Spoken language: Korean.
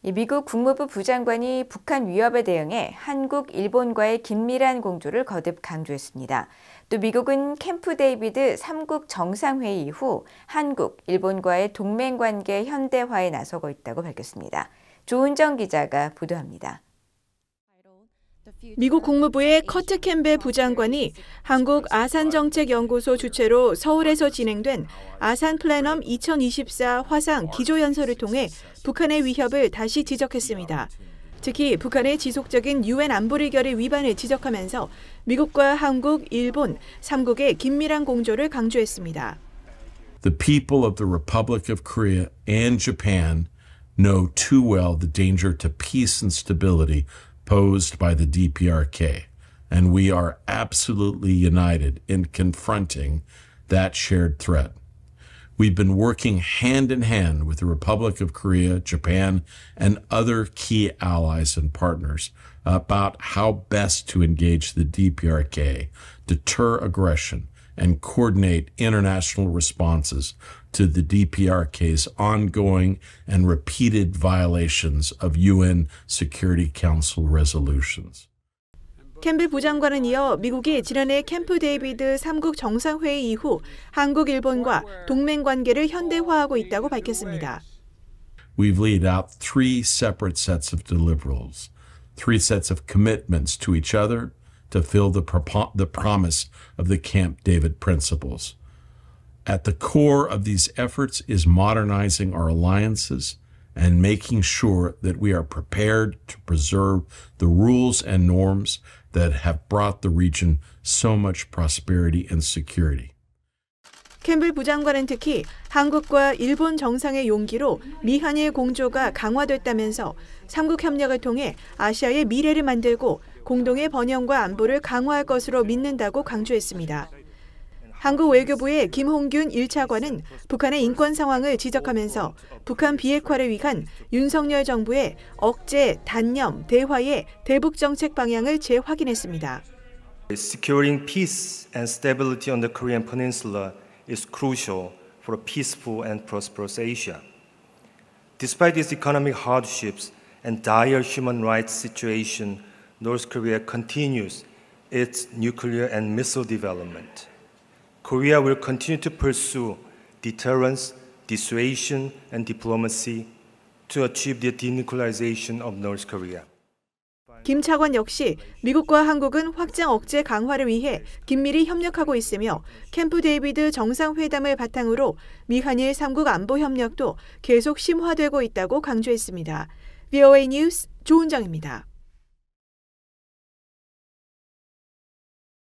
미국 국무부 부장관이 북한 위협에 대응해 한국, 일본과의 긴밀한 공조를 거듭 강조했습니다. 또 미국은 캠프 데이비드 3국 정상회의 이후 한국, 일본과의 동맹관계 현대화에 나서고 있다고 밝혔습니다. 조은정 기자가 보도합니다. 미국 국무부의 커트 캠벨 부장관이 한국 아산정책연구소 주최로 서울에서 진행된 아산 플래넘 2024 화상 기조연설을 통해 북한의 위협을 다시 지적했습니다. 특히 북한의 지속적인 유엔 안보리 결의 위반을 지적하면서 미국과 한국, 일본 3국의 긴밀한 공조를 강조했습니다. The people of the Republic of Korea and Japan know too well the danger to peace and stability posed by the DPRK. And we are absolutely united in confronting that shared threat. We've been working hand in hand with the Republic of Korea, Japan, and other key allies and partners about how best to engage the DPRK, deter aggression, and coordinate international responses to the DPRK's ongoing and repeated violations of UN Security Council resolutions. 캠비 부장관은 이어 미국이 지난해 캠프 데이비드 3국 정상회의 이후 한국, 일본과 동맹 관계를 현대화하고 있다고 밝혔습니다. We've laid out three separate sets of deliverables, three sets of commitments to each other, to fill the, propo- the promise of the Camp David principles. At the core of these efforts is modernizing our alliances and making sure that we are prepared to preserve the rules and norms that have brought the region so much prosperity and security. 캠벨 부장관은 특히 한국과 일본 정상의 용기로 미한일 공조가 강화됐다면서 삼국 협력을 통해 아시아의 미래를 만들고 공동의 번영과 안보를 강화할 것으로 믿는다고 강조했습니다. 한국 외교부의 김홍균 1차관은 북한의 인권 상황을 지적하면서 북한 비핵화를 위한 윤석열 정부의 억제, 단념, 대화의 대북 정책 방향을 재확인했습니다. Securing peace and stability on the Korean peninsula is crucial for a peaceful and prosperous Asia. Despite its economic hardships and dire human rights situation, North Korea continues its nuclear and missile development. Korea will continue to pursue deterrence, dissuasion, and diplomacy to achieve the denuclearization of North Korea. 김 차관 역시 미국과 한국은 확장 억제 강화를 위해 긴밀히 협력하고 있으며 캠프 데이비드 정상회담을 바탕으로 미한일 3국 안보 협력도 계속 심화되고 있다고 강조했습니다. VOA 뉴스 조은정입니다.